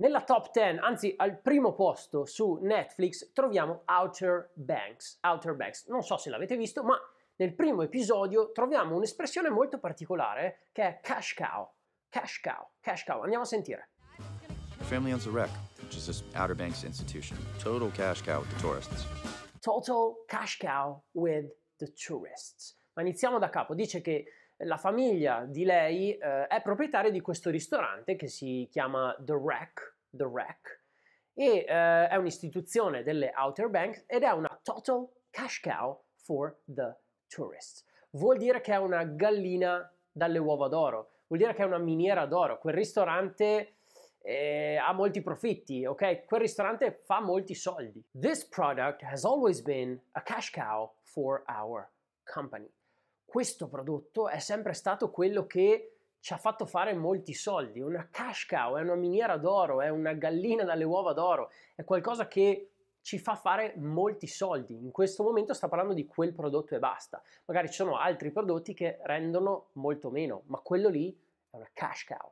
Nella top 10, anzi al primo posto su Netflix, troviamo Outer Banks. Outer Banks, non so se l'avete visto, ma nel primo episodio troviamo un'espressione molto particolare che è cash cow. Cash cow, cash cow. Andiamo a sentire. The family owns a wreck, which is this Outer Banks institution. Total cash cow with the tourists. Total cash cow with the tourists. Ma iniziamo da capo. Dice che la famiglia di lei eh, è proprietaria di questo ristorante che si chiama The Rack, The Rack e eh, è un'istituzione delle Outer Banks ed è una total cash cow for the tourists. Vuol dire che è una gallina dalle uova d'oro, vuol dire che è una miniera d'oro. Quel ristorante eh, ha molti profitti, ok? Quel ristorante fa molti soldi. This product has always been a cash cow for our company questo prodotto è sempre stato quello che ci ha fatto fare molti soldi, una cash cow, è una miniera d'oro, è una gallina dalle uova d'oro, è qualcosa che ci fa fare molti soldi. In questo momento sta parlando di quel prodotto e basta. Magari ci sono altri prodotti che rendono molto meno, ma quello lì è una cash cow.